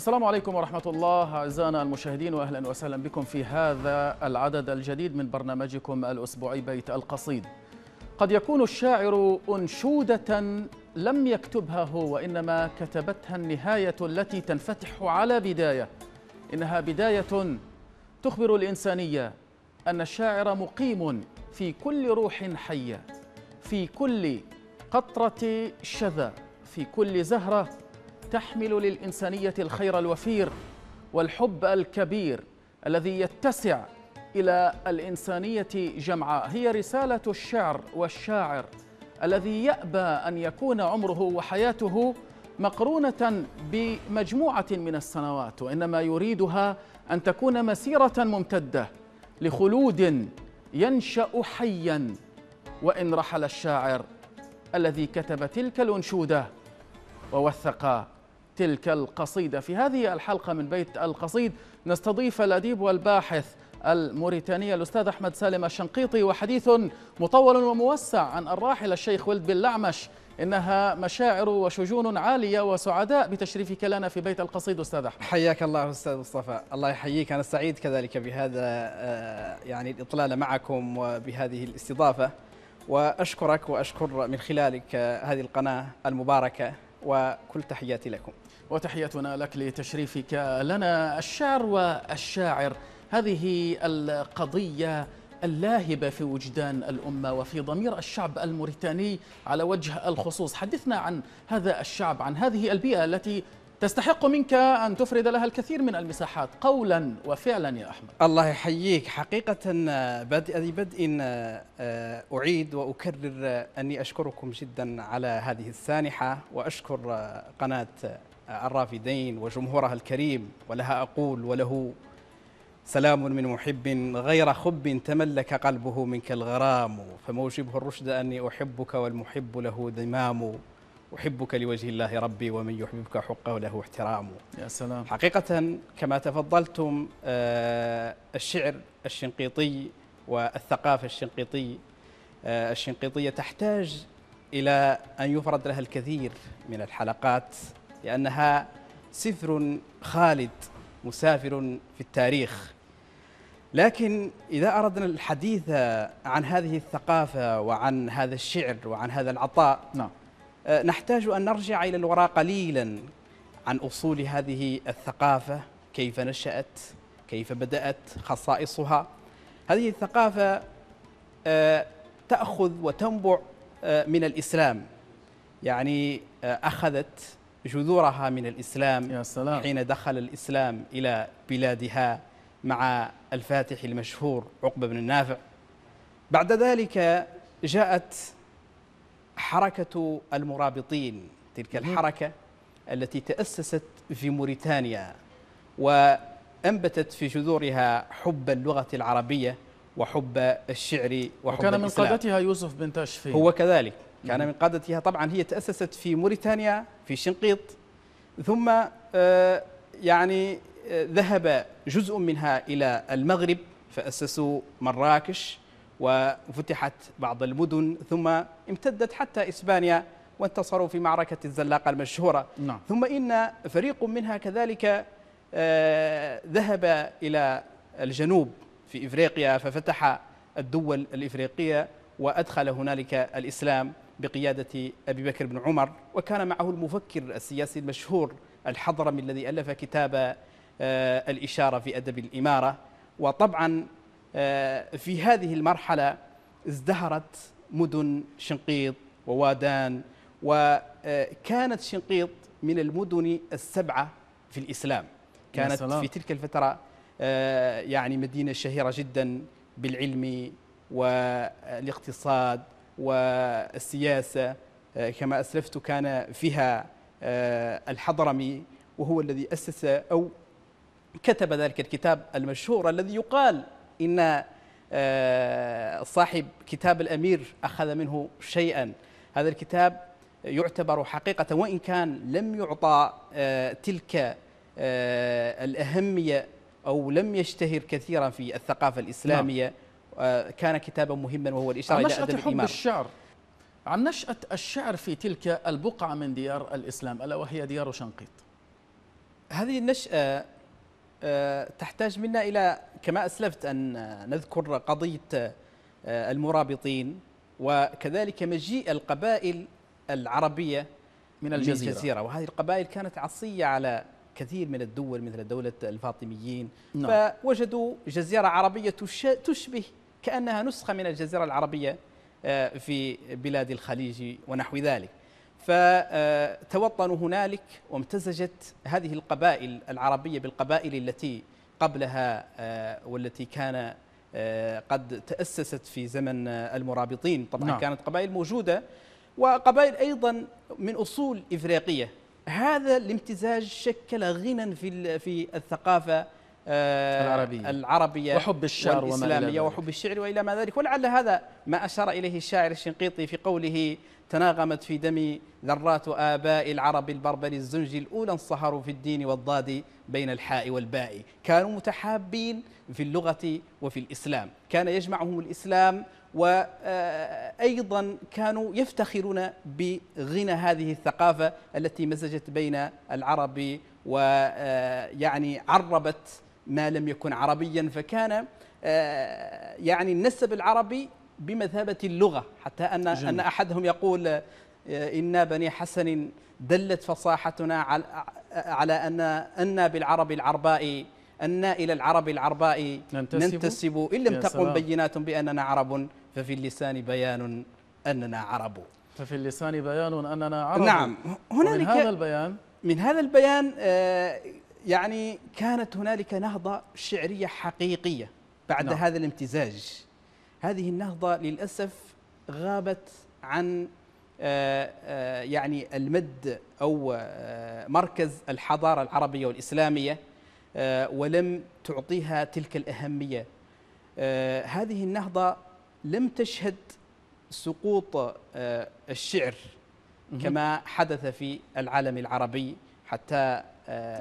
السلام عليكم ورحمة الله أعزائنا المشاهدين وأهلا وسهلا بكم في هذا العدد الجديد من برنامجكم الأسبوعي بيت القصيد قد يكون الشاعر أنشودة لم يكتبها هو وإنما كتبتها النهاية التي تنفتح على بداية إنها بداية تخبر الإنسانية أن الشاعر مقيم في كل روح حية في كل قطرة شذا في كل زهرة تحمل للإنسانية الخير الوفير والحب الكبير الذي يتسع إلى الإنسانية جمعاء هي رسالة الشعر والشاعر الذي يأبى أن يكون عمره وحياته مقرونة بمجموعة من السنوات وإنما يريدها أن تكون مسيرة ممتدة لخلود ينشأ حيا وإن رحل الشاعر الذي كتب تلك الأنشودة ووثق تلك القصيدة في هذه الحلقة من بيت القصيد نستضيف الأديب والباحث الموريتاني الأستاذ أحمد سالم الشنقيطي وحديث مطول وموسع عن الراحل الشيخ ولد بن لعمش إنها مشاعر وشجون عالية وسعداء بتشريفك لنا في بيت القصيد أستاذ أحمد حياك الله أستاذ مصطفى الله يحييك أنا سعيد كذلك بهذا آه، يعني الإطلالة معكم وبهذه الاستضافة وأشكرك وأشكر من خلالك آه، هذه القناة المباركة وكل تحياتي لكم وتحياتنا لك لتشريفك لنا الشعر والشاعر هذه القضية اللاهبة في وجدان الأمة وفي ضمير الشعب الموريتاني على وجه الخصوص حدثنا عن هذا الشعب عن هذه البيئة التي تستحق منك أن تفرد لها الكثير من المساحات قولا وفعلا يا أحمد الله يحييك حقيقة بادئ آه، بدء آه، آه، أعيد وأكرر أني أشكركم جدا على هذه السانحة وأشكر قناة الرافدين وجمهورها الكريم ولها أقول وله سلام من محب غير خب تملك قلبه منك الغرام فموجبه الرشد أني أحبك والمحب له ذمام أحبك لوجه الله ربي ومن يحببك حقه له احترامه يا سلام حقيقة كما تفضلتم آه، الشعر الشنقيطي والثقافة الشنقيطي آه، الشنقيطية تحتاج إلى أن يفرد لها الكثير من الحلقات لأنها سفر خالد مسافر في التاريخ لكن إذا أردنا الحديث عن هذه الثقافة وعن هذا الشعر وعن هذا العطاء نعم. آه، نحتاج أن نرجع إلى الوراء قليلا عن أصول هذه الثقافة كيف نشأت كيف بدأت خصائصها هذه الثقافة آه، تأخذ وتنبع آه، من الإسلام يعني أخذت جذورها من الإسلام يا سلام. حين دخل الإسلام إلى بلادها مع الفاتح المشهور عقبة بن النافع بعد ذلك جاءت حركة المرابطين تلك الحركة التي تأسست في موريتانيا وأنبتت في جذورها حب اللغة العربية وحب الشعر وحب وكان من قادتها يوسف بن تاشفين هو كذلك كان من قادتها طبعا هي تأسست في موريتانيا في شنقيط ثم آه، يعني آه، ذهب جزء منها إلى المغرب فأسسوا مراكش وفتحت بعض المدن ثم امتدت حتى إسبانيا وانتصروا في معركة الزلاقة المشهورة نعم. ثم إن فريق منها كذلك آه، ذهب إلى الجنوب في إفريقيا ففتح الدول الإفريقية وأدخل هنالك الإسلام بقيادة أبي بكر بن عمر وكان معه المفكر السياسي المشهور الحضرمي الذي ألف كتاب آه، الإشارة في أدب الإمارة وطبعا آه، في هذه المرحلة ازدهرت مدن شنقيط ووادان وكانت شنقيط من المدن السبعة في الإسلام كانت في تلك الفترة آه، يعني مدينة شهيرة جدا بالعلم والاقتصاد والسياسة آه، كما أسلفت كان فيها الحضرمي وهو الذي أسس أو كتب ذلك الكتاب المشهور الذي يقال إن آه، صاحب كتاب الأمير أخذ منه شيئا هذا الكتاب يعتبر حقيقة وإن كان لم يعطى آه، تلك آه، الأهمية أو لم يشتهر كثيرا في الثقافة الإسلامية نعم. كان كتابا مهما وهو الإشارة إلى أدب الإمام الشعر عن نشأة الشعر في تلك البقعة من ديار الإسلام ألا وهي ديار شنقيط هذه النشأة آه، تحتاج منا الى كما اسلفت ان نذكر قضيه آه، المرابطين وكذلك مجيء القبائل العربيه من الجزيره, من الجزيرة وهذه القبائل كانت عصيه على كثير من الدول مثل دولة الفاطميين نعم. فوجدوا جزيرة عربية تشبه كأنها نسخة من الجزيرة العربية آه، في بلاد الخليج ونحو ذلك فتوطنوا هنالك وامتزجت هذه القبائل العربية بالقبائل التي قبلها آه، والتي كان آه، قد تأسست في زمن آه، المرابطين طبعا نعم. كانت قبائل موجودة وقبائل أيضا من أصول إفريقية هذا الامتزاج شكل غنى في في الثقافة العربية, العربية وحب الشعر والإسلامية وحب الشعر وإلى ما ذلك ولعل هذا ما أشار إليه الشاعر الشنقيطي في قوله تناغمت في دمي ذرات آباء العرب البربر الزنجي الأولى انصهروا في الدين والضاد بين الحاء والباء كانوا متحابين في اللغة وفي الإسلام كان يجمعهم الإسلام وأيضا آه، كانوا يفتخرون بغنى هذه الثقافة التي مزجت بين العرب ويعني آه، عربت ما لم يكن عربيا فكان آه، يعني النسب العربي بمثابة اللغة حتى أن, جميل. أن أحدهم يقول آه، إنا بني حسن دلت فصاحتنا على, على أن أن بالعرب العرباء أن إلى العرب العرباء ننتسب, ننتسب إن لم تقم بينات بأننا عرب ففي اللسان بيان أننا عرب ففي اللسان بيان أننا عرب نعم هنالك من هذا البيان من هذا البيان آه، يعني كانت هنالك نهضة شعرية حقيقية بعد نعم. هذا الامتزاج هذه النهضة للأسف غابت عن آه، آه، يعني المد أو آه، مركز الحضارة العربية والإسلامية ولم تعطيها تلك الأهمية هذه النهضة لم تشهد سقوط الشعر كما حدث في العالم العربي حتى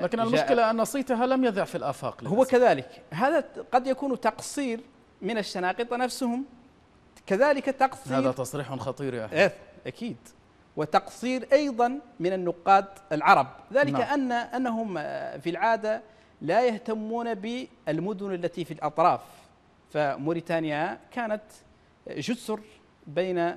لكن المشكلة أن صيتها لم يذع في الآفاق هو كذلك هذا قد يكون تقصير من الشناقطة نفسهم كذلك تقصير هذا تصريح خطير يا أخي إيه، أكيد وتقصير أيضا من النقاد العرب ذلك نعم. أن أنهم آه، في العادة لا يهتمون بالمدن التي في الأطراف فموريتانيا كانت جسر بين آه،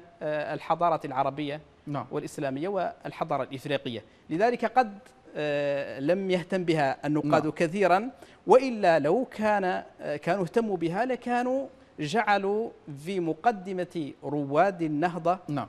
الحضارة العربية نعم. والإسلامية والحضارة الإفريقية لذلك قد آه، لم يهتم بها النقاد نعم. كثيرا وإلا لو كان آه، كانوا اهتموا بها لكانوا جعلوا في مقدمة رواد النهضة نعم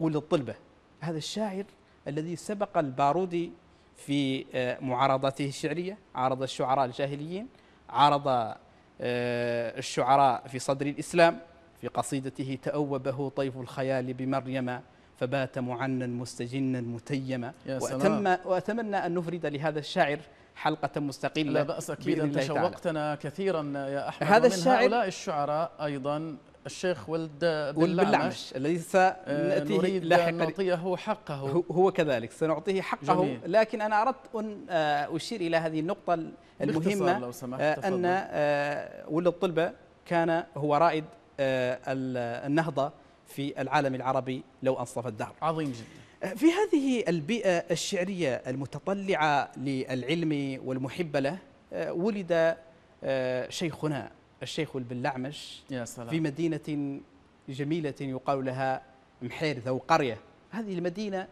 وللطلبة هذا الشاعر الذي سبق البارودي في آه، معارضته الشعرية عارض الشعراء الجاهليين عارض الشعراء في صدر الإسلام في قصيدته تأوبه طيف الخيال بمريم فبات معنا مستجنا متيما يا وأتم وأتمنى أن نفرد لهذا الشاعر حلقة مستقلة لا بأس أكيد أنت شوقتنا كثيرا يا أحمد هذا الشاعر هؤلاء الشعراء أيضا الشيخ ولد بلعمش الذي آه، سنأتيه لاحقا نعطيه حقه هو كذلك سنعطيه حقه جميل. لكن أنا أردت أن آه، أشير إلى هذه النقطة المهمة لو سمحت آه، أن ولد الطلبة كان هو رائد النهضة في العالم العربي لو أنصف الدهر عظيم جدا أه، في هذه البيئة الشعرية المتطلعة للعلم والمحبة له أه، ولد أه، شيخنا الشيخ البلعمش يا سلام. في مدينة جميلة يقال لها محير ذو قرية هذه المدينة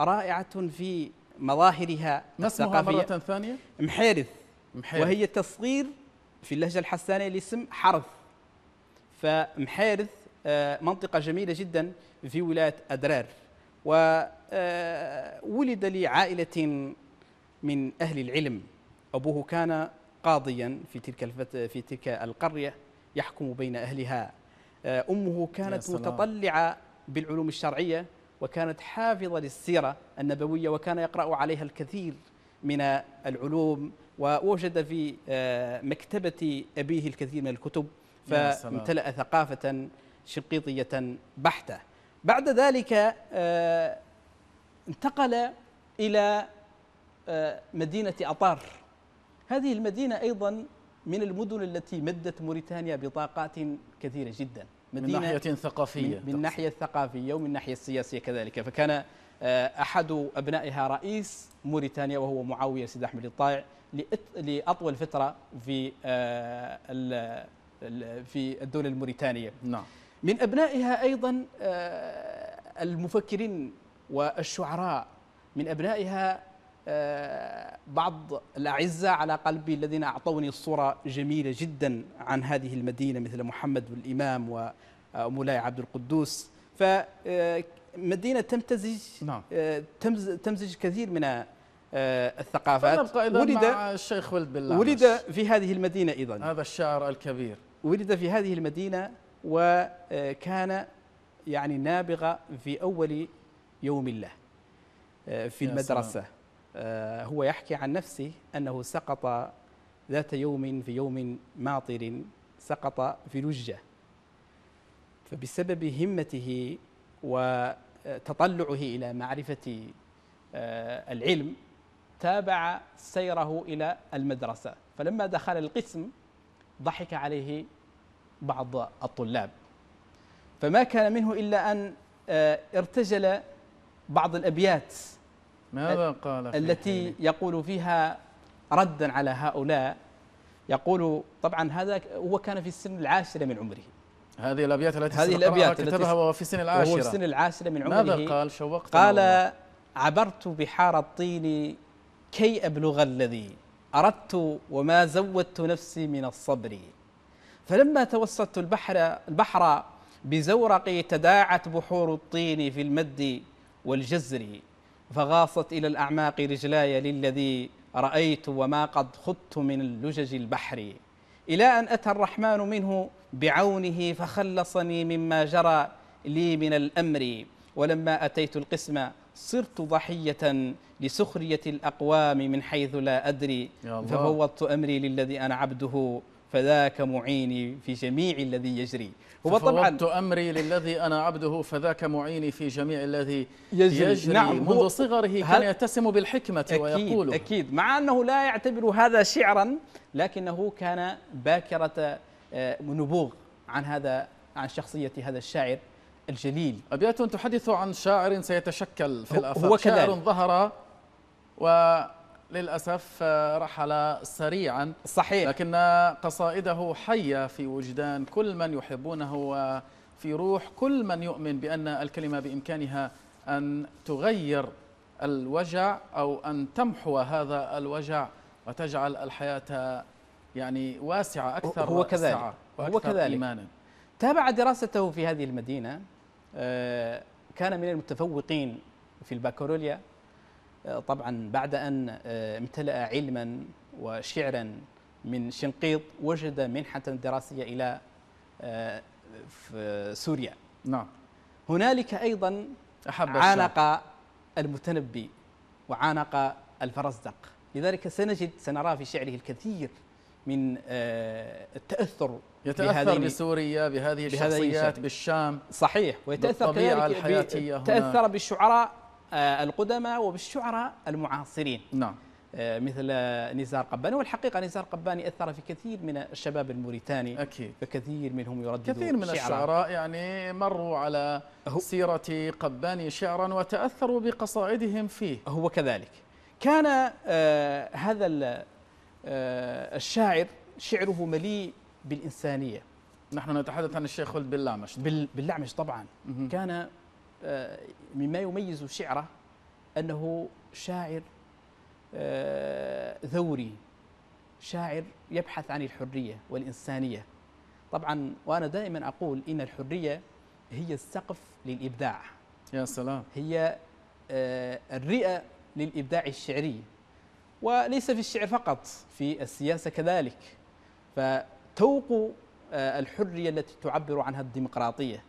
رائعة في مظاهرها ما اسمها مرة ثانية؟ محيرث محيرث وهي تصغير في اللهجة الحسانية لاسم حرث فمحيرث آه، منطقة جميلة جدا في ولاية أدرار وولد آه، لعائلة من أهل العلم أبوه كان قاضيا في تلك في تلك القرية يحكم بين أهلها آه، أمه كانت متطلعة بالعلوم الشرعية وكانت حافظة للسيرة النبوية وكان يقرأ عليها الكثير من العلوم ووجد في مكتبة أبيه الكثير من الكتب فامتلأ ثقافة شنقيطية بحتة بعد ذلك آه، انتقل إلى آه، مدينة أطار هذه المدينة أيضا من المدن التي مدت موريتانيا بطاقات كثيرة جدا مدينة من ناحية ثقافية من, ناحية الثقافية ومن ناحية السياسية كذلك فكان آه، أحد أبنائها رئيس موريتانيا وهو معاوية سيد أحمد الطائع لأطول فترة في في الدولة الموريتانية نعم من أبنائها أيضا آه، المفكرين والشعراء من أبنائها آه، بعض الأعزة على قلبي الذين أعطوني الصورة جميلة جدا عن هذه المدينة مثل محمد والإمام ومولاي آه، عبد القدوس فمدينة تمتزج نعم. تمزج كثير من الثقافات ولد الشيخ ولد ولد في هذه المدينة أيضا هذا الشاعر الكبير ولد في هذه المدينة وكان يعني نابغة في أول يوم له آه، في المدرسة آه، هو يحكي عن نفسه أنه سقط ذات يوم في يوم ماطر سقط في لجة فبسبب همته وتطلعه إلى معرفة آه، العلم تابع سيره إلى المدرسة فلما دخل القسم ضحك عليه بعض الطلاب فما كان منه إلا أن آه، ارتجل بعض الأبيات ماذا قال التي حيني؟ يقول فيها ردا على هؤلاء يقول طبعا هذا هو كان في السن العاشرة من عمره هذه الأبيات التي هذه الأبيات كتبها وهو في السن العاشرة وهو في السن العاشرة من عمره ماذا قال شوقت قال الله. عبرت بحار الطين كي أبلغ الذي أردت وما زودت نفسي من الصبر فلما توسطت البحر البحر بزورقي تداعت بحور الطين في المد والجزر فغاصت إلى الأعماق رجلاي للذي رأيت وما قد خضت من لجج البحر إلى أن أتى الرحمن منه بعونه فخلصني مما جرى لي من الأمر ولما أتيت القسم صرت ضحية لسخرية الأقوام من حيث لا أدري ففوضت أمري للذي أنا عبده فذاك معيني في جميع الذي يجري هو طبعا امري للذي انا عبده فذاك معيني في جميع الذي يجري, يجري نعم منذ صغره كان يتسم بالحكمه أكيد ويقول اكيد مع انه لا يعتبر هذا شعرا لكنه كان باكره آه، نبوغ عن هذا عن شخصيه هذا الشاعر الجليل ابيات تحدث عن شاعر سيتشكل في الافاق شاعر ظهر و للأسف آه، رحل سريعا صحيح لكن قصائده حية في وجدان كل من يحبونه وفي روح كل من يؤمن بأن الكلمة بإمكانها أن تغير الوجع أو أن تمحو هذا الوجع وتجعل الحياة يعني واسعة أكثر هو كذلك وأكثر هو كذلك إيمانا تابع دراسته في هذه المدينة آه، كان من المتفوقين في الباكالوريا طبعا بعد أن آه، امتلأ علما وشعرا من شنقيط وجد منحة دراسية إلى آه، سوريا نعم هنالك أيضا أحب عانق المتنبي وعانق الفرزدق لذلك سنجد سنرى في شعره الكثير من آه، التأثر يتأثر بسوريا بهذه الشخصيات بالشام صحيح ويتأثر بالطبيعة الحياتية تأثر بالشعراء آه، القدماء وبالشعراء المعاصرين نعم آه، مثل نزار قباني والحقيقة نزار قباني أثر في كثير من الشباب الموريتاني أكيد فكثير منهم يرددون كثير من الشعراء يعني مروا على سيرة قباني شعرا وتأثروا بقصائدهم فيه هو كذلك كان آه هذا آه الشاعر شعره مليء بالإنسانية نحن نتحدث عن الشيخ خلد باللامش بال باللامش طبعا كان آه، مما يميز شعره أنه شاعر آه، ثوري شاعر يبحث عن الحرية والإنسانية طبعا وأنا دائما أقول إن الحرية هي السقف للإبداع يا سلام هي آه، الرئة للإبداع الشعري وليس في الشعر فقط في السياسة كذلك فتوق الحرية التي تعبر عنها الديمقراطية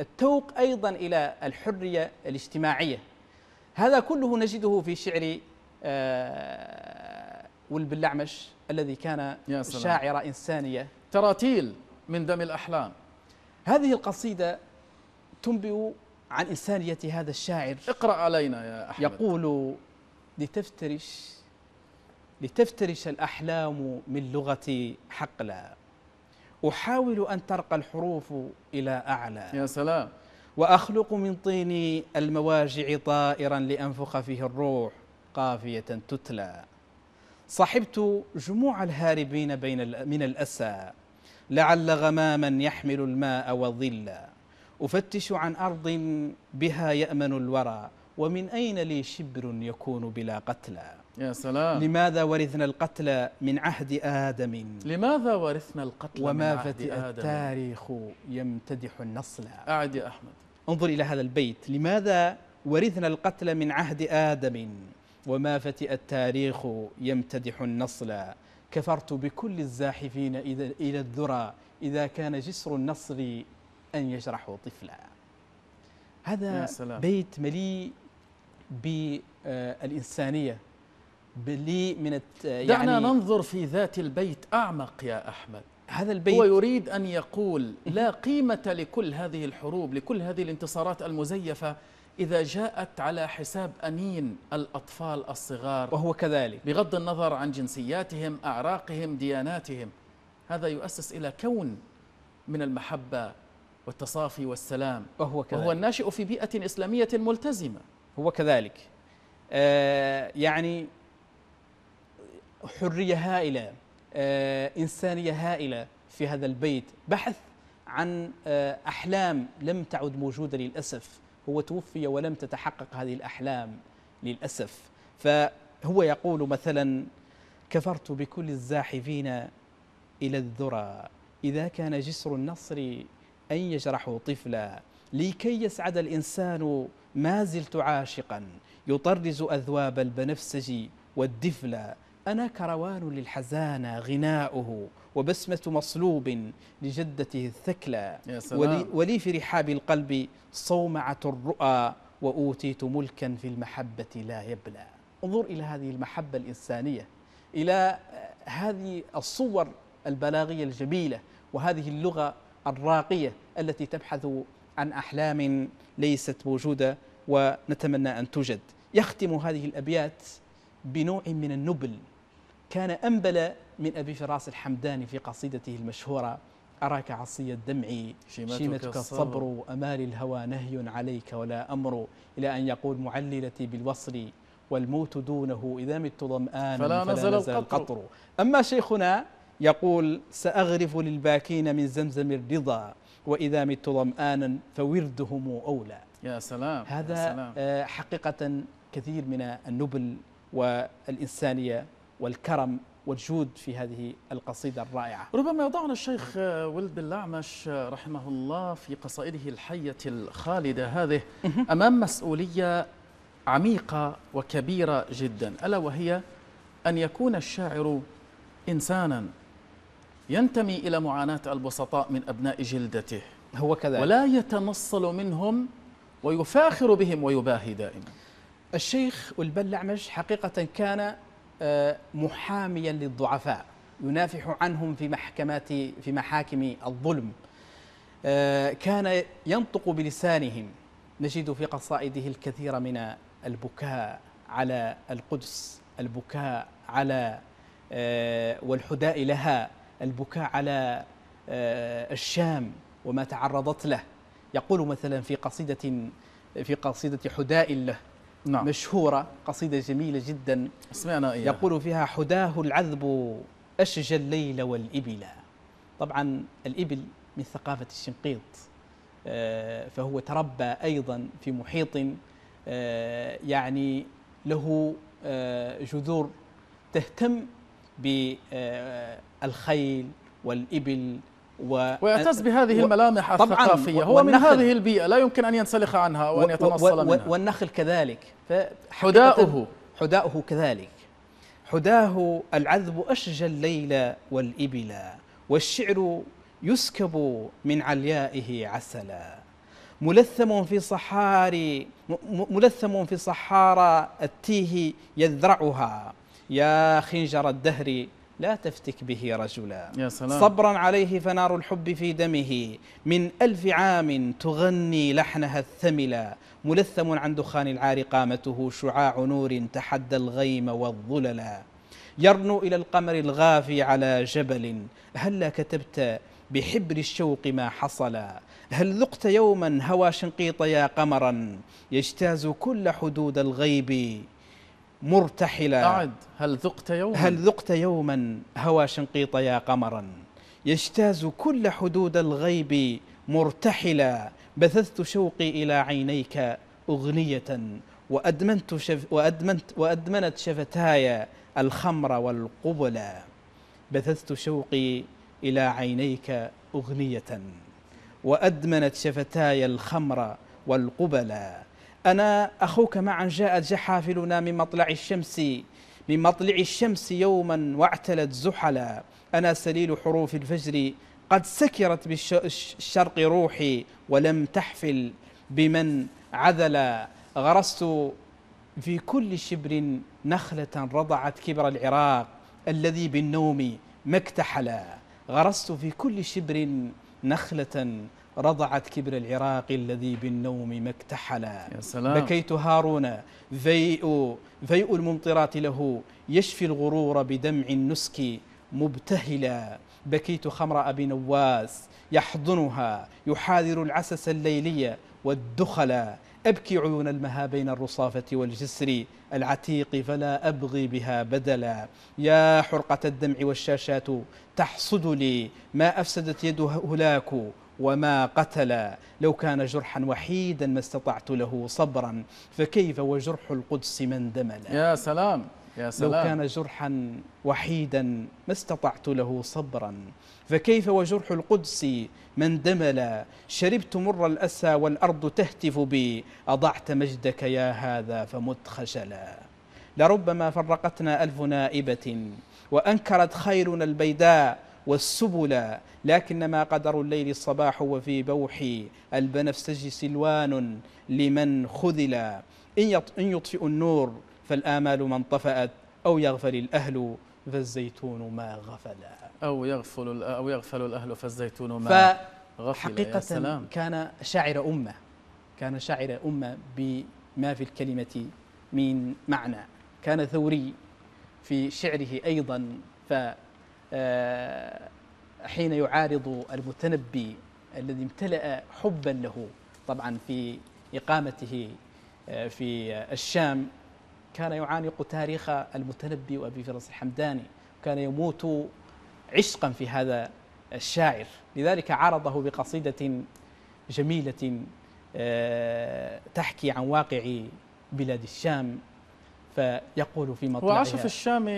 التوق أيضا إلى الحرية الاجتماعية هذا كله نجده في شعر آه، ولب اللعمش الذي كان شاعر إنسانية تراتيل من دم الأحلام هذه القصيدة تنبئ عن إنسانية هذا الشاعر اقرأ علينا يا أحمد يقول لتفترش لتفترش الأحلام من لغتي حقلا أحاول أن ترقى الحروف إلى أعلى يا سلام وأخلق من طين المواجع طائرا لأنفخ فيه الروح قافية تتلى صحبت جموع الهاربين بين من الأسى لعل غماما يحمل الماء وظلا أفتش عن أرض بها يأمن الورى ومن أين لي شبر يكون بلا قتلى يا سلام لماذا ورثنا القتل من عهد آدم لماذا ورثنا القتل وما من عهد آدم وما التاريخ يمتدح النصل أعد يا أحمد انظر إلى هذا البيت لماذا ورثنا القتل من عهد آدم وما فتئ التاريخ يمتدح النصل كفرت بكل الزاحفين إذا إلى الذرى إذا كان جسر النصر أن يجرح طفلا هذا بيت مليء بالإنسانية بلي من يعني دعنا ننظر في ذات البيت أعمق يا أحمد هذا البيت هو يريد أن يقول لا قيمة لكل هذه الحروب لكل هذه الانتصارات المزيفة إذا جاءت على حساب أنين الأطفال الصغار وهو كذلك بغض النظر عن جنسياتهم أعراقهم دياناتهم هذا يؤسس إلى كون من المحبة والتصافي والسلام وهو كذلك وهو الناشئ في بيئة إسلامية ملتزمة هو كذلك آه يعني حرية هائلة آه، إنسانية هائلة في هذا البيت بحث عن آه، أحلام لم تعد موجودة للأسف هو توفي ولم تتحقق هذه الأحلام للأسف فهو يقول مثلا كفرت بكل الزاحفين إلى الذرى إذا كان جسر النصر أن يجرح طفلا لكي يسعد الإنسان ما زلت عاشقا يطرز أذواب البنفسج والدفلا أنا كروان للحزانة غناؤه وبسمة مصلوب لجدته الثكلى ولي, ولي في رحاب القلب صومعة الرؤى وأوتيت ملكا في المحبة لا يبلى انظر إلى هذه المحبة الإنسانية إلى آه، هذه الصور البلاغية الجميلة وهذه اللغة الراقية التي تبحث عن أحلام ليست موجودة ونتمنى أن توجد يختم هذه الأبيات بنوع من النبل كان أنبل من أبي فراس الحمداني في قصيدته المشهورة أراك عصي الدمع شيمتك, شيمتك الصبر أمال الهوى نهي عليك ولا أمر إلى أن يقول معللتي بالوصل والموت دونه إذا مت ظمآن فلا, فلا نزل, نزل القطر. القطر أما شيخنا يقول سأغرف للباكين من زمزم الرضا وإذا مت ظمآنا فوردهم أولى يا سلام هذا يا سلام. آه، حقيقة كثير من النبل والإنسانية والكرم والجود في هذه القصيدة الرائعة ربما يضعنا الشيخ ولد الأعمش رحمه الله في قصائده الحية الخالدة هذه أمام مسؤولية عميقة وكبيرة جدا ألا وهي أن يكون الشاعر إنسانا ينتمي إلى معاناة البسطاء من أبناء جلدته هو كذلك ولا يتنصل منهم ويفاخر بهم ويباهي دائما الشيخ والبلعمش حقيقة كان آه، محاميا للضعفاء ينافح عنهم في محكمات في محاكم الظلم آه، كان ينطق بلسانهم نجد في قصائده الكثير من البكاء على القدس البكاء على آه، والحداء لها البكاء على الشام وما تعرضت له يقول مثلا في قصيدة في قصيدة حداء له نعم. مشهورة قصيدة جميلة جدا سمعنا إياها يقول فيها حداه العذب أشجى الليل والإبل طبعا الإبل من ثقافة الشنقيط آه، فهو تربى أيضا في محيط آه، يعني له آه، جذور تهتم بالخيل والإبل و... ويعتز بهذه و... الملامح طبعاً الثقافية هو والنخل... من هذه البيئة لا يمكن أن ينسلخ عنها وأن يتنصل و... و... منها والنخل كذلك حداؤه حداؤه كذلك حداه العذب أشجى الليل والإبلا والشعر يسكب من عليائه عسلا ملثم في صحاري ملثم في صحارى التيه يذرعها يا خنجر الدهر لا تفتك به رجلا يا سلام صبرا عليه فنار الحب في دمه من ألف عام تغني لحنها الثملا ملثم عن دخان العار قامته شعاع نور تحدى الغيم والظللا يرنو إلى القمر الغافي على جبل هلا كتبت بحبر الشوق ما حصلا هل ذقت يوما هوى شنقيط يا قمرا يجتاز كل حدود الغيب مرتحلا أعد هل ذقت يوما هل ذقت يوما هوى شنقيط يا قمرا يجتاز كل حدود الغيب مرتحلا بثثت شوقي إلى عينيك أغنية وأدمنت, شف وأدمنت وأدمنت شفتاي الخمر والقبلا بثثت شوقي إلى عينيك أغنية وأدمنت شفتاي الخمر والقبلا أنا أخوك معا جاءت جحافلنا من مطلع الشمس من مطلع الشمس يوما واعتلت زحلا أنا سليل حروف الفجر قد سكرت بالشرق روحي ولم تحفل بمن عذلا غرست في كل شبر نخلة رضعت كبر العراق الذي بالنوم ما اكتحلا غرست في كل شبر نخلة رضعت كبر العراق الذي بالنوم ما اكتحلا يا سلام بكيت هارون ذيء ذيء الممطرات له يشفي الغرور بدمع النسك مبتهلا بكيت خمر أبي نواس يحضنها يحاذر العسس الليلي والدخلا أبكي عيون المها بين الرصافة والجسر العتيق فلا أبغي بها بدلا يا حرقة الدمع والشاشات تحصد لي ما أفسدت يد هلاك وما قتل لو كان جرحا وحيدا ما استطعت له صبرا فكيف وجرح القدس من دمل يا سلام يا سلام لو كان جرحا وحيدا ما استطعت له صبرا فكيف وجرح القدس من دمل شربت مر الأسى والأرض تهتف بي أضعت مجدك يا هذا فمت خجلا لربما فرقتنا ألف نائبة وأنكرت خيرنا البيداء والسبل لكنما قدر الليل الصباح وفي بوحي البنفسج سلوان لمن خذلا إن يطفئ النور فالآمال من طفأت أو يغفل الأهل فالزيتون ما غفلا أو يغفل أو يغفل الأهل فالزيتون ما غفلا حقيقة كان شاعر أمة كان شاعر أمة بما في الكلمة من معنى كان ثوري في شعره أيضا ف آه، حين يعارض المتنبي الذي امتلأ حبا له طبعا في إقامته آه، في الشام كان يعانق تاريخ المتنبي وأبي فراس الحمداني كان يموت عشقا في هذا الشاعر لذلك عرضه بقصيدة جميلة آه، تحكي عن واقع بلاد الشام فيقول في مطلعها وعاش في الشام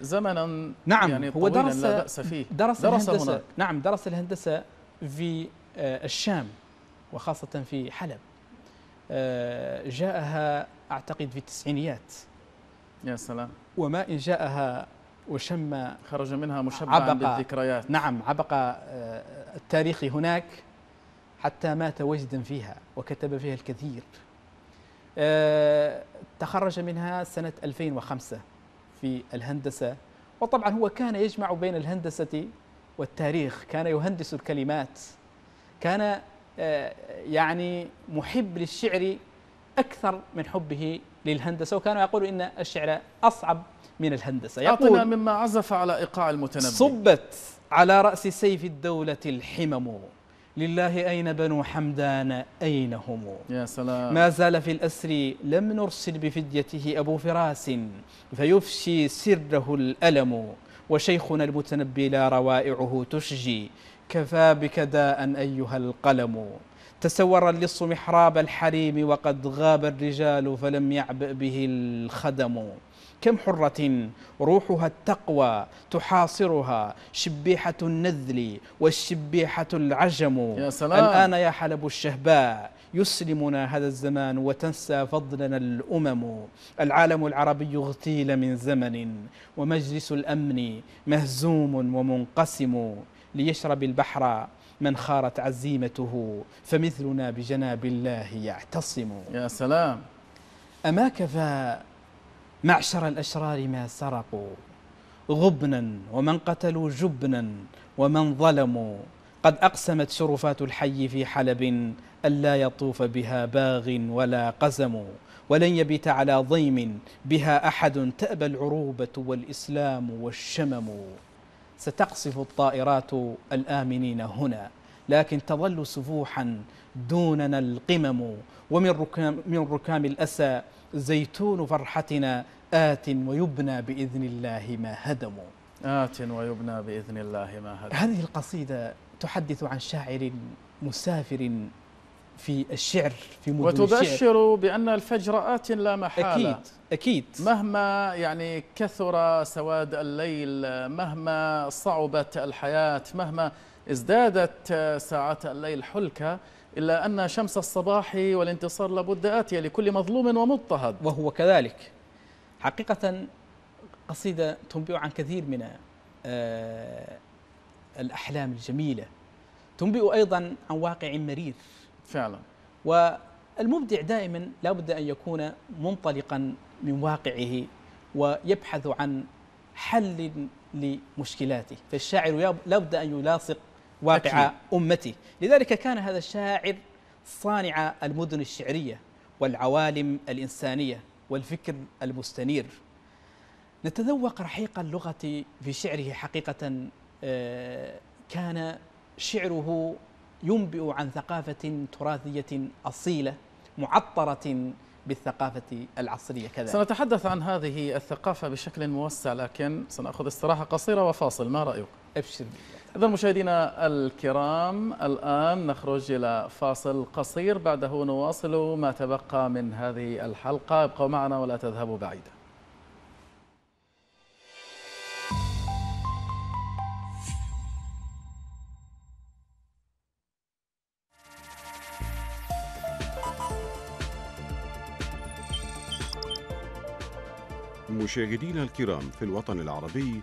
زمنا نعم يعني هو درس لا بأس فيه درس, درس الهندسة هناك. نعم درس الهندسة في آه، الشام وخاصة في حلب آه، جاءها أعتقد في التسعينيات يا سلام وما إن جاءها وشم خرج منها مشبعا بالذكريات نعم عبق آه، التاريخ هناك حتى مات وجدا فيها وكتب فيها الكثير آه، تخرج منها سنة 2005 في الهندسة وطبعا هو كان يجمع بين الهندسة والتاريخ كان يهندس الكلمات كان آه، يعني محب للشعر أكثر من حبه للهندسة وكان يقول إن الشعر أصعب من الهندسة يقول أعطنا مما عزف على إيقاع المتنبي صبت على رأس سيف الدولة الحمم لله أين بنو حمدان أين هم يا سلام ما زال في الأسر لم نرسل بفديته أبو فراس فيفشي سره الألم وشيخنا المتنبي لا روائعه تشجي كفى بك داء أيها القلم تسور اللص محراب الحريم وقد غاب الرجال فلم يعبأ به الخدم كم حرة روحها التقوى تحاصرها شبيحة النذل والشبيحة العجم يا سلام. الآن يا حلب الشهباء يسلمنا هذا الزمان وتنسى فضلنا الأمم العالم العربي اغتيل من زمن ومجلس الأمن مهزوم ومنقسم ليشرب البحر من خارت عزيمته فمثلنا بجناب الله يعتصم يا سلام أما كفى معشر الأشرار ما سرقوا غبنا ومن قتلوا جبنا ومن ظلموا قد أقسمت شرفات الحي في حلب ألا يطوف بها باغ ولا قزم ولن يبيت على ضيم بها أحد تأبى العروبة والإسلام والشمم ستقصف الطائرات الآمنين هنا لكن تظل سفوحا دوننا القمم ومن ركام, من ركام الأسى زيتون فرحتنا آت ويبنى بإذن الله ما هدموا آت ويبنى بإذن الله ما هدموا هذه القصيدة تحدث عن شاعر مسافر في الشعر في مدن وتبشر بأن الفجر آت لا محالة أكيد أكيد مهما يعني كثر سواد الليل مهما صعبت الحياة مهما ازدادت ساعات الليل حلكة إلا أن شمس الصباح والانتصار لابد آتية لكل مظلوم ومضطهد وهو كذلك حقيقة قصيدة تنبئ عن كثير من آه، الأحلام الجميلة تنبئ أيضا عن واقع مرير فعلا والمبدع دائما لابد أن يكون منطلقا من واقعه ويبحث عن حل لمشكلاته فالشاعر لابد أن يلاصق واقع أكيد. أمته لذلك كان هذا الشاعر صانع المدن الشعرية والعوالم الإنسانية والفكر المستنير نتذوق رحيق اللغة في شعره حقيقة آه، كان شعره ينبئ عن ثقافة تراثية أصيلة معطرة بالثقافة العصرية كذلك سنتحدث عن هذه الثقافة بشكل موسع لكن سنأخذ استراحة قصيرة وفاصل ما رأيك؟ ابشر إذا مشاهدينا الكرام الآن نخرج إلى فاصل قصير بعده نواصل ما تبقى من هذه الحلقة ابقوا معنا ولا تذهبوا بعيدا مشاهدينا الكرام في الوطن العربي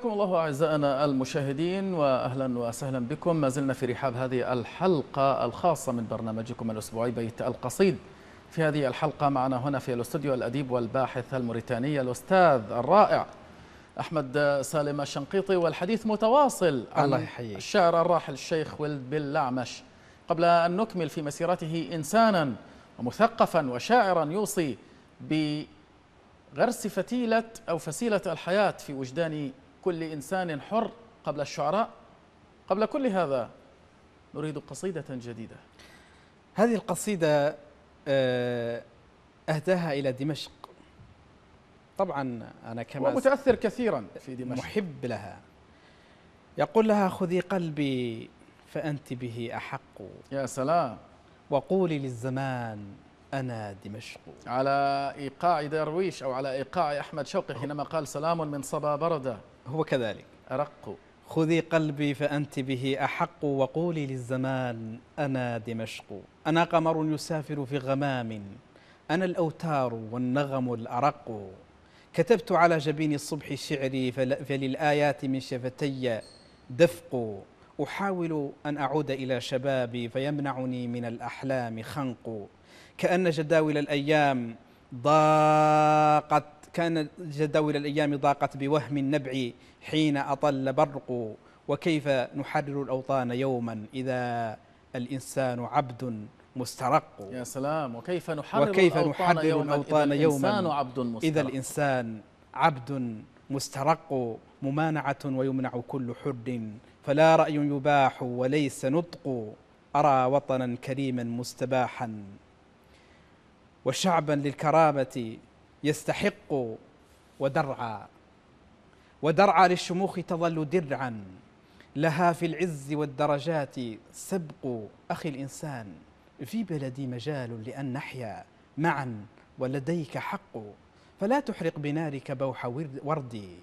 حياكم الله أعزائنا المشاهدين وأهلا وسهلا بكم ما زلنا في رحاب هذه الحلقة الخاصة من برنامجكم الأسبوعي بيت القصيد في هذه الحلقة معنا هنا في الاستوديو الأديب والباحث الموريتاني الأستاذ الرائع أحمد سالم الشنقيطي والحديث متواصل عن الله يحييك. الشاعر الراحل الشيخ ولد بالأعمش قبل أن نكمل في مسيرته إنسانا ومثقفا وشاعرا يوصي ب غرس فتيلة أو فسيلة الحياة في وجدان كل إنسان حر قبل الشعراء قبل كل هذا نريد قصيدة جديدة هذه القصيدة آه، أهداها إلى دمشق طبعا أنا كما متأثر كثيرا في دمشق محب لها يقول لها خذي قلبي فأنت به أحق يا سلام وقولي للزمان أنا دمشق على إيقاع درويش أو على إيقاع أحمد شوقي حينما قال سلام من صبا بردة هو كذلك أرق خذي قلبي فأنت به أحق وقولي للزمان أنا دمشق أنا قمر يسافر في غمام أنا الأوتار والنغم الأرق كتبت على جبين الصبح شعري فللآيات من شفتي دفق أحاول أن أعود إلى شبابي فيمنعني من الأحلام خنق كأن جداول الأيام ضاقت كان جداول الأيام ضاقت بوهم النبع حين أطل برق وكيف نحرر الأوطان يوما إذا الإنسان عبد مسترق يا سلام وكيف نحرر وكيف الأوطان نحرر يوما, الأوطان إذا الإنسان عبد مسترق إذا الإنسان عبد مسترق ممانعة ويمنع كل حر فلا رأي يباح وليس نطق أرى وطنا كريما مستباحا وشعبا للكرامة يستحق ودرعا ودرعا للشموخ تظل درعا لها في العز والدرجات سبق أخي الإنسان في بلدي مجال لأن نحيا معا ولديك حق فلا تحرق بنارك بوح وردي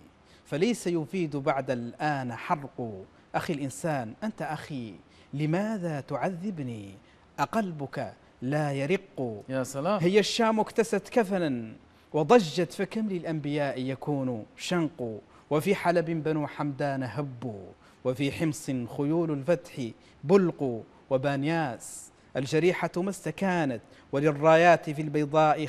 فليس يفيد بعد الآن حرق أخي الإنسان أنت أخي لماذا تعذبني أقلبك لا يرق يا سلام هي الشام اكتست كفنا وضجت فكم للأنبياء يكون شنق وفي حلب بنو حمدان هبوا وفي حمص خيول الفتح بلقوا وبانياس الجريحة ما استكانت وللرايات في البيضاء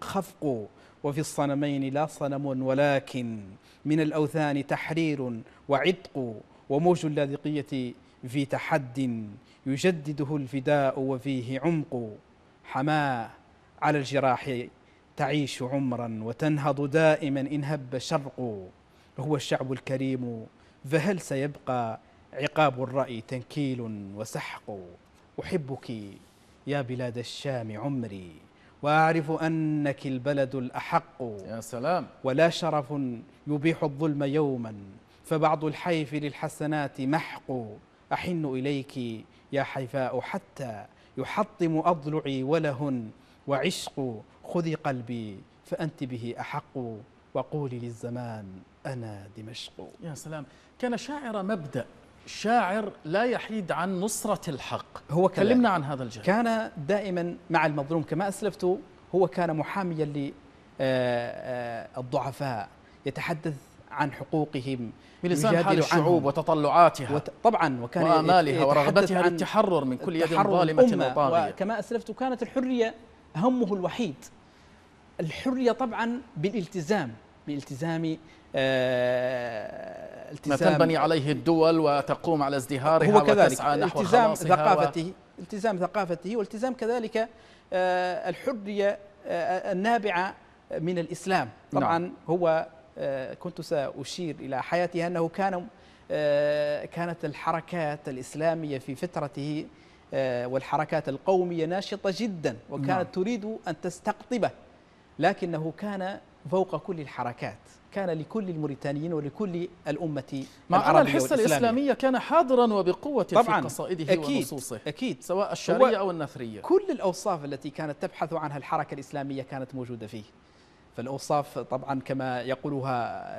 خفق وفي الصنمين لا صنم ولكن من الأوثان تحرير وعتق وموج اللاذقية في تحد يجدده الفداء وفيه عمق حماه على الجراح تعيش عمرا وتنهض دائما إن هب شرق هو الشعب الكريم فهل سيبقى عقاب الرأي تنكيل وسحق أحبك يا بلاد الشام عمري وأعرف أنك البلد الأحق يا سلام ولا شرف يبيح الظلم يوما فبعض الحيف للحسنات محق أحن إليك يا حيفاء حتى يحطم أضلعي ولهن وعشق خذي قلبي فأنت به أحق وقولي للزمان أنا دمشق يا سلام كان شاعر مبدأ شاعر لا يحيد عن نصرة الحق هو كلمنا عن هذا الجانب كان دائما مع المظلوم كما أسلفت هو كان محاميا للضعفاء آه، آه، يتحدث عن حقوقهم بلسان حال الشعوب وتطلعاتها وت... طبعا وكان وآمالها ورغبتها للتحرر من كل يد ظالمة وطاغية وكما أسلفت كانت الحرية همه الوحيد الحرية طبعا بالالتزام بالالتزام آه التزام ما تنبني عليه الدول وتقوم على ازدهارها هو كذلك وتسعى نحو التزام ثقافته و... التزام ثقافته والتزام كذلك آه الحرية آه النابعة من الإسلام نعم. طبعا نعم. هو آه، كنت سأشير إلى حياته أنه كان آه، كانت الحركات الإسلامية في فترته آه، والحركات القومية ناشطة جدا وكانت نعم. تريد أن تستقطبه لكنه كان فوق كل الحركات كان لكل الموريتانيين ولكل الأمة مع أن الحس الإسلامية كان حاضرا وبقوة طبعا في قصائده أكيد ونصوصه أكيد سواء الشعرية أو النثرية كل الأوصاف التي كانت تبحث عنها الحركة الإسلامية كانت موجودة فيه فالأوصاف طبعا كما يقولها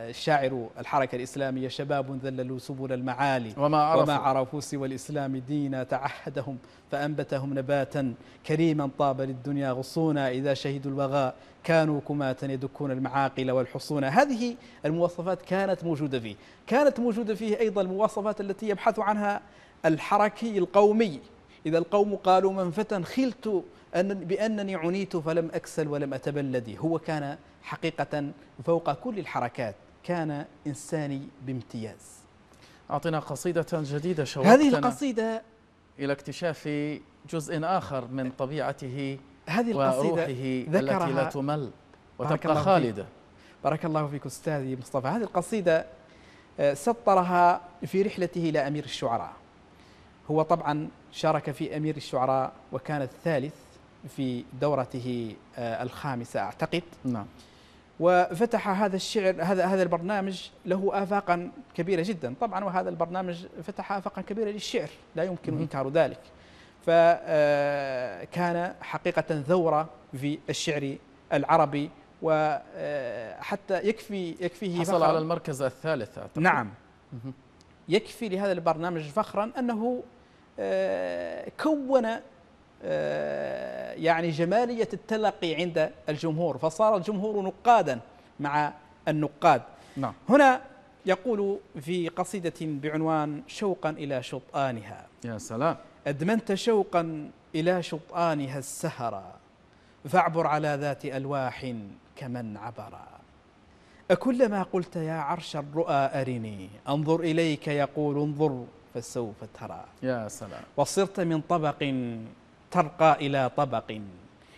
الشاعر الحركة الإسلامية شباب ذللوا سبل المعالي وما عرفوا, وما عرفوا سوى الإسلام دينا تعهدهم فأنبتهم نباتا كريما طاب للدنيا غصونا إذا شهدوا البغاء كانوا كماتا يدكون المعاقل والحصون هذه المواصفات كانت موجودة فيه كانت موجودة فيه أيضا المواصفات التي يبحث عنها الحركي القومي إذا القوم قالوا من فتى خلت أن بأنني عنيت فلم أكسل ولم أتبلدي هو كان حقيقة فوق كل الحركات كان إنساني بامتياز أعطنا قصيدة جديدة شوقتنا هذه القصيدة إلى اكتشاف جزء آخر من أه، طبيعته هذه القصيدة ذكرها التي لا تمل وتبقى خالدة بارك الله فيك أستاذي مصطفى هذه القصيدة أه، سطرها في رحلته إلى أمير الشعراء هو طبعا شارك في أمير الشعراء وكان الثالث في دورته آه، الخامسة أعتقد نعم وفتح هذا الشعر هذا هذا البرنامج له آفاقا كبيرة جدا طبعا وهذا البرنامج فتح آفاقا كبيرة للشعر لا يمكن إنكار ذلك فكان آه، حقيقة ثورة في الشعر العربي وحتى آه، يكفي يكفيه حصل فخر على المركز الثالث أعتقد. نعم يكفي لهذا البرنامج فخرا أنه كون آه، يعني جمالية التلقي عند الجمهور فصار الجمهور نقادا مع النقاد نعم. هنا يقول في قصيدة بعنوان شوقا إلى شطآنها يا سلام أدمنت شوقا إلى شطآنها السهرة فاعبر على ذات ألواح كمن عبرا أكلما قلت يا عرش الرؤى أرني أنظر إليك يقول انظر فسوف ترى يا سلام وصرت من طبق ترقى إلى طبق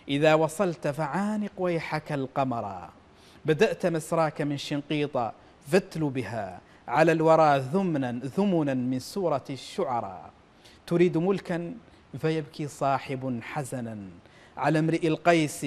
إذا وصلت فعانق ويحك القمرا بدأت مسراك من شنقيطة فتل بها على الورى ذمنا ذمنا من سورة الشعراء تريد ملكا فيبكي صاحب حزنا على امرئ القيس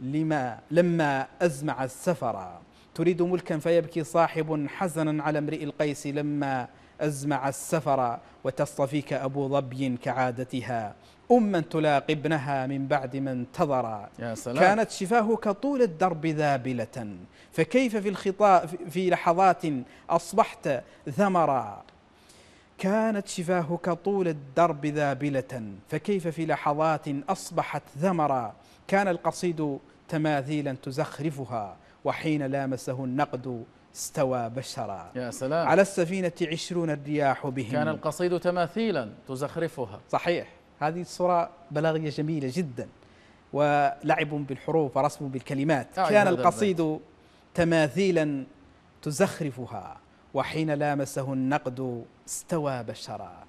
لما لما أزمع السفر تريد ملكا فيبكي صاحب حزنا على امرئ القيس لما أزمع السفر وتصطفيك أبو ظبي كعادتها أما تلاقي ابنها من بعد ما انتظر يا سلام. كانت شفاه كطول الدرب ذابلة فكيف في الخطاء في لحظات أصبحت ثمرا كانت شفاه كطول الدرب ذابلة فكيف في لحظات أصبحت ثمرا كان القصيد تماثيلا تزخرفها وحين لامسه النقد استوى بشرا يا سلام على السفينة عشرون الرياح بهم كان القصيد تماثيلا تزخرفها صحيح هذه الصورة بلاغية جميلة جدا ولعب بالحروف ورسم بالكلمات آه كان القصيد تماثيلا تزخرفها وحين لامسه النقد استوى بشرا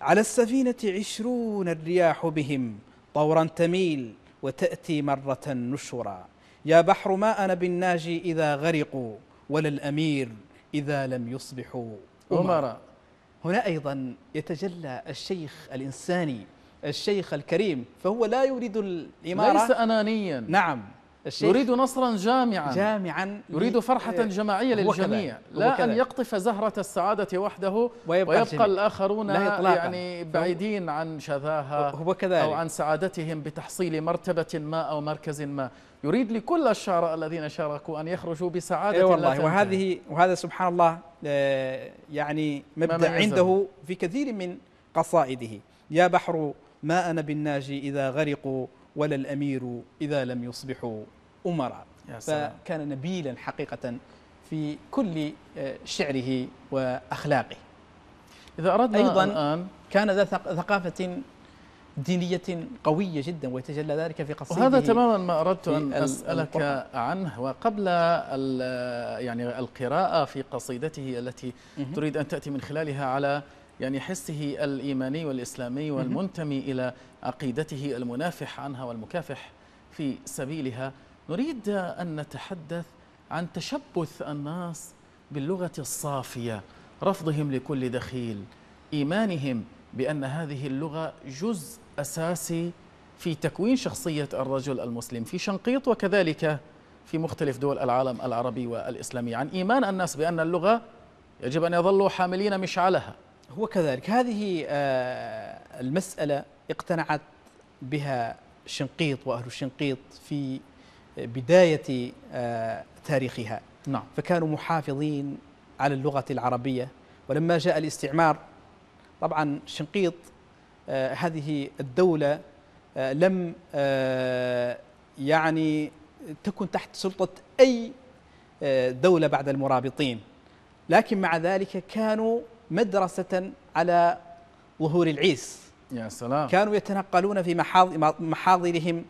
على السفينة عشرون الرياح بهم طورا تميل وتأتي مرة نشرا يا بحر ما أنا بالناجي إذا غرقوا ولا الأمير إذا لم يصبحوا أمرا هنا أيضا يتجلى الشيخ الإنساني الشيخ الكريم فهو لا يريد الإمارة ليس أنانيا نعم الشيخ يريد نصرا جامعا جامعا يريد فرحة آه، جماعية للجميع لا أن يقطف زهرة السعادة وحده ويبقى, ويبقى الآخرون يعني بعيدين عن شذاها هو كذلك. أو عن سعادتهم بتحصيل مرتبة ما أو مركز ما يريد لكل الشعراء الذين شاركوا أن يخرجوا بسعادة إيه والله وهذه وهذا سبحان الله آه، يعني مبدأ عنده في كثير من قصائده يا بحر ما أنا بالناجي إذا غرقوا ولا الأمير إذا لم يصبحوا امرا فكان نبيلا حقيقة في كل آه، شعره وأخلاقه إذا أردنا أيضا الآن كان ذا ثقافة دينية قوية جدا ويتجلى ذلك في قصيده وهذا تماما ما أردت أن أسألك عنه وقبل يعني القراءة في قصيدته التي تريد أن تأتي من خلالها على يعني حسه الإيماني والإسلامي والمنتمي إلى عقيدته المنافح عنها والمكافح في سبيلها نريد أن نتحدث عن تشبث الناس باللغة الصافية رفضهم لكل دخيل إيمانهم بأن هذه اللغة جزء أساسي في تكوين شخصية الرجل المسلم في شنقيط وكذلك في مختلف دول العالم العربي والإسلامي عن إيمان الناس بأن اللغة يجب أن يظلوا حاملين مشعلها هو كذلك هذه آه، المسألة اقتنعت بها شنقيط وأهل الشنقيط في بداية آه، تاريخها نعم فكانوا محافظين على اللغة العربية ولما جاء الاستعمار طبعا شنقيط آه، هذه الدولة آه، لم آه، يعني تكن تحت سلطة أي دولة بعد المرابطين لكن مع ذلك كانوا مدرسة على ظهور العيس يا سلام كانوا يتنقلون في محاضرهم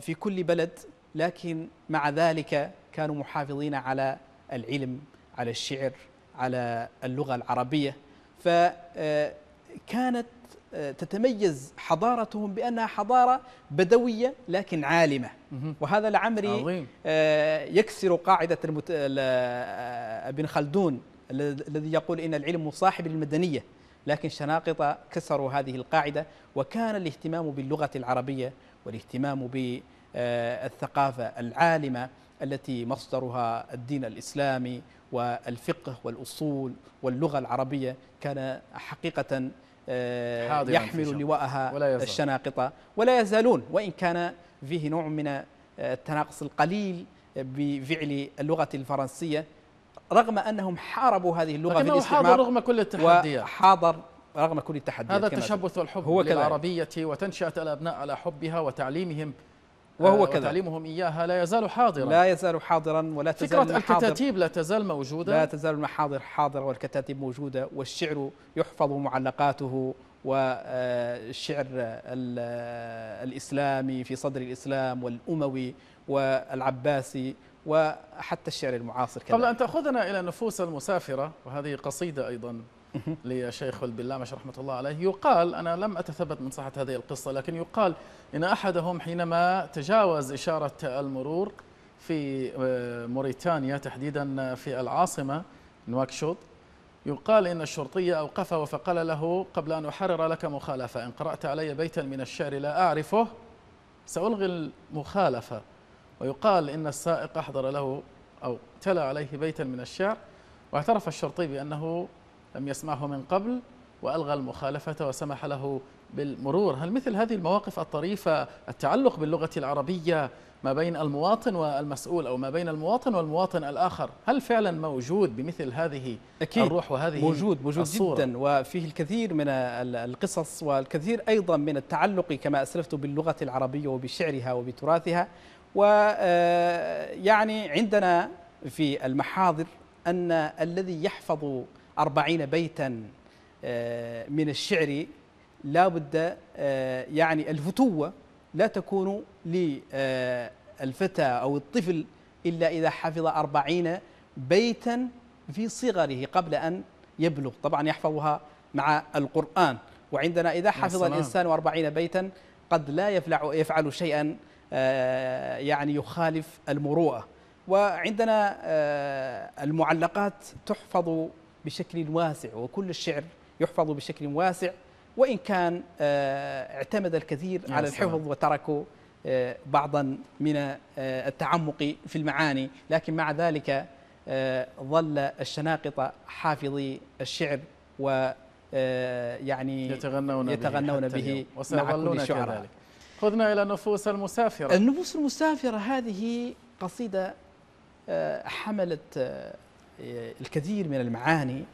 في كل بلد لكن مع ذلك كانوا محافظين على العلم على الشعر على اللغة العربية ف كانت آه، تتميز حضارتهم بأنها حضارة بدوية لكن عالمة وهذا لعمري عظيم. آه، يكسر قاعدة ابن آه، خلدون الذي يقول إن العلم مصاحب للمدنية لكن شناقطة كسروا هذه القاعدة وكان الاهتمام باللغة العربية والاهتمام بالثقافة العالمة التي مصدرها الدين الإسلامي والفقه والأصول واللغة العربية كان حقيقة آه، يحمل لواءها ولا الشناقطة ولا يزالون وإن كان فيه نوع من آه، التناقص القليل بفعل اللغة الفرنسية رغم أنهم حاربوا هذه اللغة في الاستعمار رغم كل التحديات وحاضر رغم كل التحديات هذا التشبث والحب هو للعربية الأبناء على حبها وتعليمهم وهو آه، كذا تعليمهم إياها لا يزال حاضرا لا يزال حاضرا ولا تزال فكرة الكتاتيب لا تزال موجودة لا تزال المحاضر حاضرة والكتاتيب موجودة والشعر يحفظ معلقاته والشعر آه، آه، الإسلامي في صدر الإسلام والأموي والعباسي وحتى الشعر المعاصر كذلك قبل أن تأخذنا إلى نفوس المسافرة وهذه قصيدة أيضا لشيخ البلامش رحمة الله عليه يقال أنا لم أتثبت من صحة هذه القصة لكن يقال إن أحدهم حينما تجاوز إشارة المرور في آه، موريتانيا تحديدا في العاصمة نواكشوط يقال إن الشرطي أوقفه فقال له قبل أن أحرر لك مخالفة إن قرأت علي بيتا من الشعر لا أعرفه سألغي المخالفة ويقال إن السائق أحضر له أو تلا عليه بيتا من الشعر واعترف الشرطي بأنه لم يسمعه من قبل وألغى المخالفة وسمح له بالمرور هل مثل هذه المواقف الطريفة التعلق باللغة العربية ما بين المواطن والمسؤول أو ما بين المواطن والمواطن الآخر هل فعلا موجود بمثل هذه أكيد الروح وهذه موجود موجود الصورة؟ جدا وفيه الكثير من القصص والكثير أيضا من التعلق كما أسلفت باللغة العربية وبشعرها وبتراثها ويعني آه، عندنا في المحاضر أن الذي يحفظ أربعين بيتا آه، من الشعر لا بد آه، يعني الفتوة لا تكون للفتى أو الطفل إلا إذا حفظ أربعين بيتا في صغره قبل أن يبلغ طبعا يحفظها مع القرآن وعندنا إذا حفظ الإنسان أربعين بيتا قد لا يفلع يفعل شيئا آه، يعني يخالف المروءة وعندنا المعلقات تحفظ بشكل واسع وكل الشعر يحفظ بشكل واسع وإن كان آه، اعتمد الكثير على الحفظ وتركوا آه، بعضا من آه، التعمق في المعاني لكن مع ذلك ظل الشناقطة حافظي الشعر و يعني يتغنون, يتغنون به, به مع كل شعراء خذنا إلى النفوس المسافرة النفوس المسافرة هذه قصيدة حملت آه، الكثير من المعاني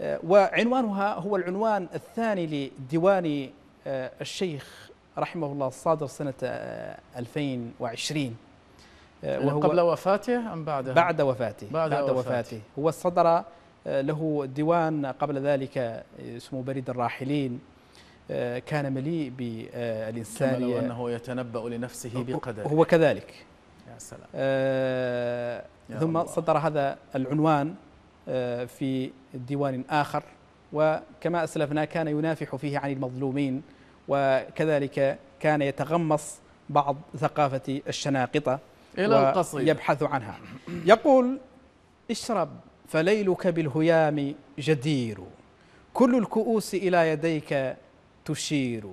آه، وعنوانها هو العنوان الثاني لديوان آه، الشيخ رحمه الله الصادر سنة 2020 يعني وهو قبل وفاته أم بعده؟ بعد وفاته بعد, بعد وفاته. وفاته هو صدر له ديوان قبل ذلك اسمه بريد الراحلين كان مليء بالإنسانية كما لو أنه يتنبأ لنفسه بقدره هو كذلك سلام. آه يا ثم الله. صدر هذا العنوان آه في ديوان آخر وكما أسلفنا كان ينافح فيه عن المظلومين وكذلك كان يتغمص بعض ثقافة الشناقطة إلى القصيدة يبحث عنها يقول اشرب فليلك بالهيام جدير كل الكؤوس إلى يديك تشير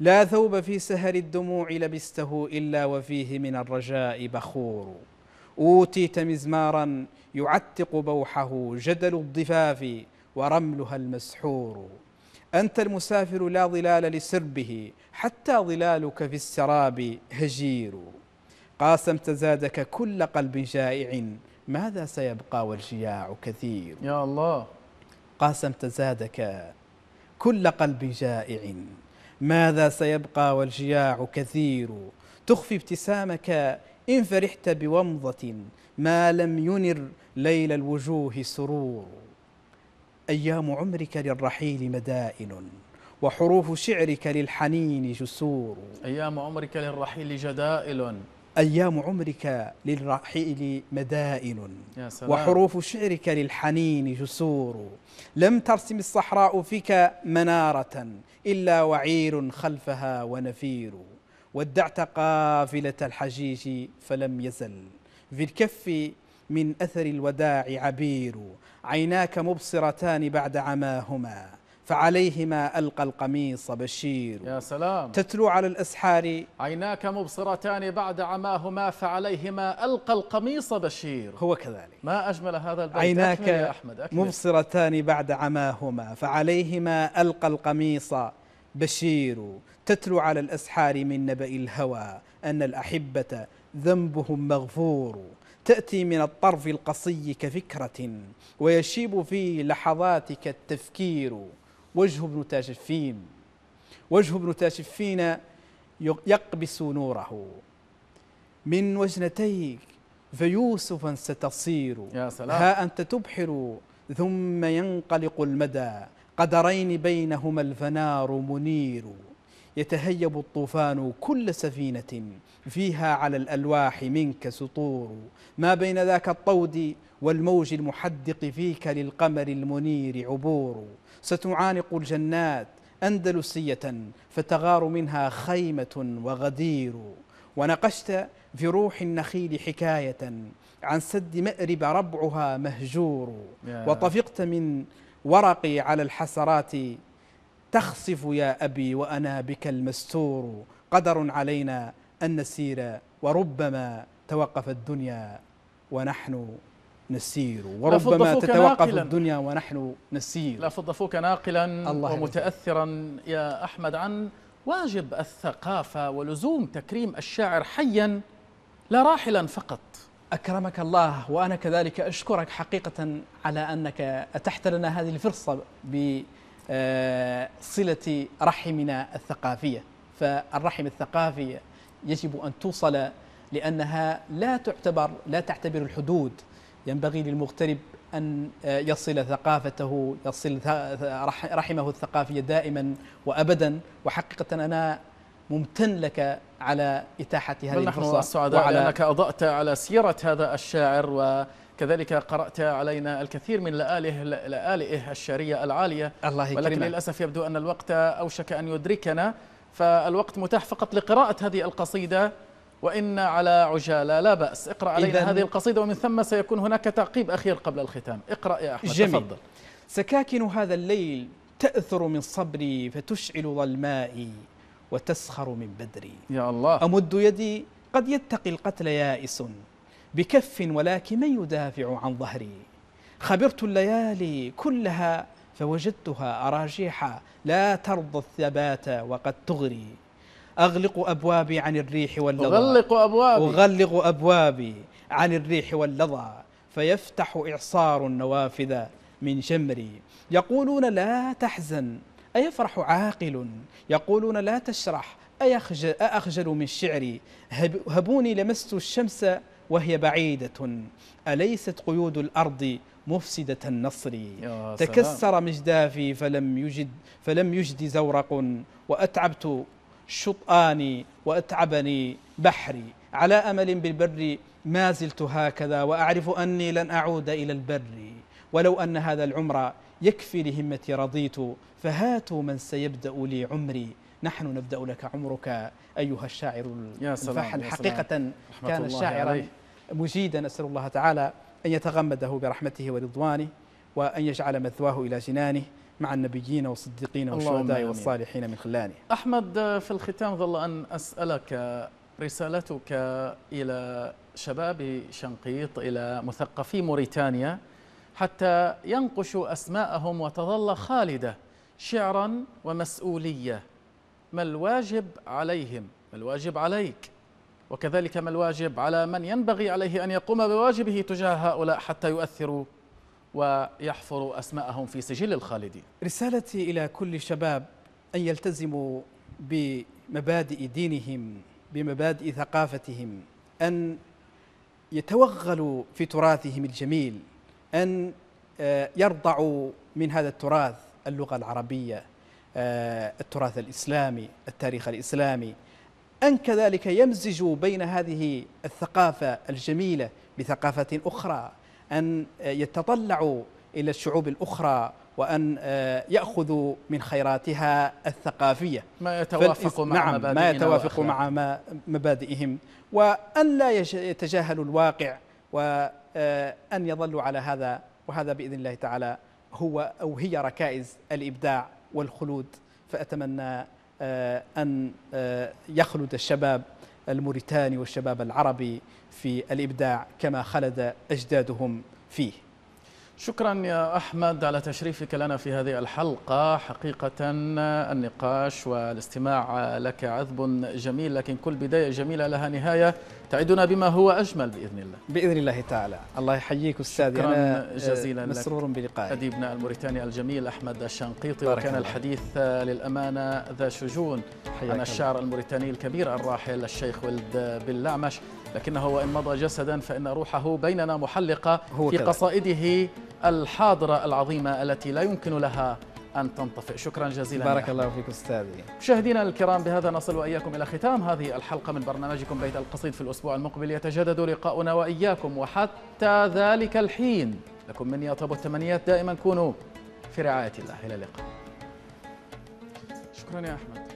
لا ثوب في سهر الدموع لبسته إلا وفيه من الرجاء بخور أوتيت مزمارا يعتق بوحه جدل الضفاف ورملها المسحور أنت المسافر لا ظلال لسربه حتى ظلالك في السراب هجير قاسمت زادك كل قلب جائع ماذا سيبقى والجياع كثير يا الله قاسمت زادك كل قلب جائع ماذا سيبقى والجياع كثير تخفي ابتسامك إن فرحت بومضة ما لم ينر ليل الوجوه سرور أيام عمرك للرحيل مدائن وحروف شعرك للحنين جسور أيام عمرك للرحيل جدائل أيام عمرك للرحيل مدائن وحروف شعرك للحنين جسور لم ترسم الصحراء فيك منارة إلا وعير خلفها ونفير ودعت قافلة الحجيج فلم يزل في الكف من أثر الوداع عبير عيناك مبصرتان بعد عماهما فعليهما ألقى القميص بشير يا سلام تتلو على الأسحار عيناك مبصرتان بعد عماهما فعليهما ألقى القميص بشير هو كذلك ما أجمل هذا البيت عيناك أكمل يا أحمد أكمل مبصرتان بعد عماهما فعليهما ألقى القميص بشير تتلو على الأسحار من نبأ الهوى أن الأحبة ذنبهم مغفور تأتي من الطرف القصي كفكرة ويشيب في لحظاتك التفكير وجه ابن تاشفين وجه ابن تاشفين يقبس نوره من وجنتيك فيوسفا ستصير يا سلام. ها أنت تبحر ثم ينقلق المدى قدرين بينهما الفنار منير يتهيب الطوفان كل سفينة فيها على الألواح منك سطور ما بين ذاك الطود والموج المحدق فيك للقمر المنير عبور ستعانق الجنات أندلسية فتغار منها خيمة وغدير ونقشت في روح النخيل حكاية عن سد مأرب ربعها مهجور وطفقت من ورقي على الحسرات تخصف يا أبي وأنا بك المستور قدر علينا أن نسير وربما توقف الدنيا ونحن نسير وربما تتوقف ناقلاً. الدنيا ونحن نسير لفظ فوك ناقلا الله ومتأثرا يا أحمد عن واجب الثقافة ولزوم تكريم الشاعر حيا لا راحلا فقط أكرمك الله وأنا كذلك أشكرك حقيقة على أنك أتحت لنا هذه الفرصة بصلة رحمنا الثقافية فالرحم الثقافي يجب أن توصل لأنها لا تعتبر لا تعتبر الحدود ينبغي للمغترب أن آه، يصل ثقافته يصل رحمه الثقافية دائما وأبدا وحقيقة أنا ممتن لك على إتاحة هذه الفرصة نحن السعداء وعلى لأنك أضأت على سيرة هذا الشاعر وكذلك قرأت علينا الكثير من لآله, لآله الشعرية العالية الله ولكن كريمة. للأسف يبدو أن الوقت أوشك أن يدركنا فالوقت متاح فقط لقراءة هذه القصيدة وإن على عجالة لا بأس اقرأ علينا هذه القصيدة ومن ثم سيكون هناك تعقيب أخير قبل الختام اقرأ يا أحمد جميل. تفضل سكاكن هذا الليل تأثر من صبري فتشعل ظلمائي وتسخر من بدري يا الله أمد يدي قد يتقي القتل يائس بكف ولكن من يدافع عن ظهري خبرت الليالي كلها فوجدتها أراجيح لا ترضى الثبات وقد تغري أغلق أبوابي عن الريح واللظى أغلق أبوابي أغلق أبوابي عن الريح واللظى فيفتح إعصار النوافذ من شمري يقولون لا تحزن أيفرح عاقل يقولون لا تشرح أيخجل, أأخجل من شعري هبوني لمست الشمس وهي بعيدة أليست قيود الأرض مفسدة النصر تكسر مجدافي فلم يجد فلم يجد زورق وأتعبت شطآني وأتعبني بحري على أمل بالبر ما زلت هكذا وأعرف أني لن أعود إلى البر ولو أن هذا العمر يكفي لهمتي رضيت فهاتوا من سيبدأ لي عمري نحن نبدأ لك عمرك أيها الشاعر الفحل حقيقة كان الشاعر مجيدا أسأل الله تعالى أن يتغمده برحمته ورضوانه وأن يجعل مثواه إلى جنانه مع النبيين والصديقين والشهداء والصالحين من خلاله أحمد في الختام ظل أن أسألك رسالتك إلى شباب شنقيط إلى مثقفي موريتانيا حتى ينقشوا أسماءهم وتظل خالدة شعرا ومسؤولية ما الواجب عليهم ما الواجب عليك وكذلك ما الواجب على من ينبغي عليه أن يقوم بواجبه تجاه هؤلاء حتى يؤثروا ويحفر أسماءهم في سجل الخالدين رسالتي إلى كل شباب أن يلتزموا بمبادئ دينهم بمبادئ ثقافتهم أن يتوغلوا في تراثهم الجميل أن آه، يرضعوا من هذا التراث اللغة العربية آه، التراث الإسلامي التاريخ الإسلامي أن كذلك يمزجوا بين هذه الثقافة الجميلة بثقافة أخرى أن يتطلعوا إلى الشعوب الأخرى وأن آه، يأخذوا من خيراتها الثقافية ما يتوافق مع نعم ما يتوافق مع مبادئهم وأن لا يتجاهلوا الواقع وأن آه، يظلوا على هذا وهذا بإذن الله تعالى هو أو هي ركائز الإبداع والخلود فأتمنى آه، أن يخلد الشباب الموريتاني والشباب العربي في الإبداع كما خلد أجدادهم فيه شكرا يا أحمد على تشريفك لنا في هذه الحلقة حقيقة النقاش والاستماع لك عذب جميل لكن كل بداية جميلة لها نهاية تعدنا بما هو أجمل بإذن الله بإذن الله تعالى الله يحييك أستاذ شكرا أنا آه، جزيلا مسرور بلقائك أديبنا الموريتاني الجميل أحمد الشنقيطي وكان الله. الحديث آه، للأمانة ذا شجون عن الشاعر الموريتاني الكبير الراحل الشيخ ولد باللعمش لكنه وإن مضى جسدا فإن روحه بيننا محلقة هو في كذا. قصائده الحاضرة العظيمة التي لا يمكن لها أن تنطفئ شكرا جزيلا بارك الله فيك أستاذي مشاهدينا الكرام بهذا نصل وإياكم إلى ختام هذه الحلقة من برنامجكم بيت القصيد في الأسبوع المقبل يتجدد لقاؤنا وإياكم وحتى ذلك الحين لكم مني أطيب التمنيات دائما كونوا في رعاية الله إلى اللقاء شكرا يا أحمد